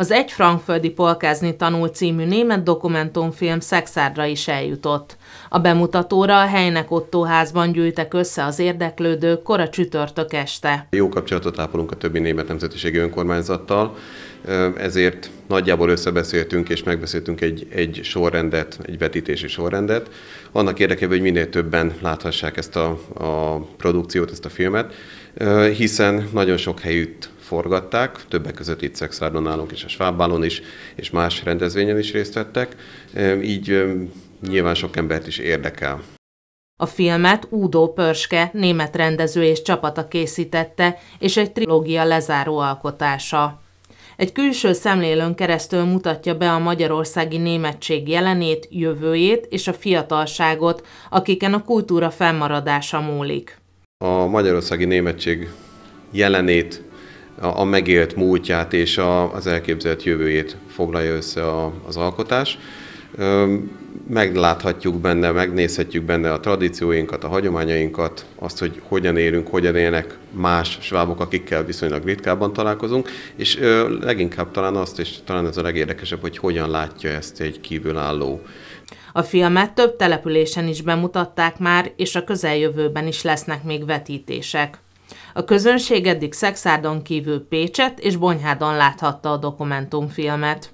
Az Egy frankföldi polkázni tanul című német dokumentumfilm Szexárdra is eljutott. A bemutatóra a helynek Otto házban gyűjtek össze az érdeklődők kora csütörtök este. Jó kapcsolatot ápolunk a többi német nemzetiségi önkormányzattal, ezért nagyjából összebeszéltünk és megbeszéltünk egy, egy sorrendet, egy vetítési sorrendet, annak érdekében, hogy minél többen láthassák ezt a, a produkciót, ezt a filmet, hiszen nagyon sok helyütt forgatták, többek között itt Szexárdon nálunk és a Svábbálon is, és más rendezvényen is részt vettek, így nyilván sok embert is érdekel. A filmet Udo Pörske, német rendező és csapata készítette, és egy trilógia lezáró alkotása. Egy külső szemlélőn keresztül mutatja be a magyarországi németség jelenét, jövőjét és a fiatalságot, akiken a kultúra fennmaradása múlik. A magyarországi németség jelenét, a megélt múltját és a, az elképzelt jövőjét foglalja össze a, az alkotás. Megláthatjuk benne, megnézhetjük benne a tradícióinkat, a hagyományainkat, azt, hogy hogyan élünk, hogyan élnek más svábok, akikkel viszonylag ritkábban találkozunk, és leginkább talán azt, és talán ez a legérdekesebb, hogy hogyan látja ezt egy kívülálló. A filmet több településen is bemutatták már, és a közeljövőben is lesznek még vetítések. A közönség eddig Szexárdon kívül Pécset és Bonyhádon láthatta a dokumentumfilmet.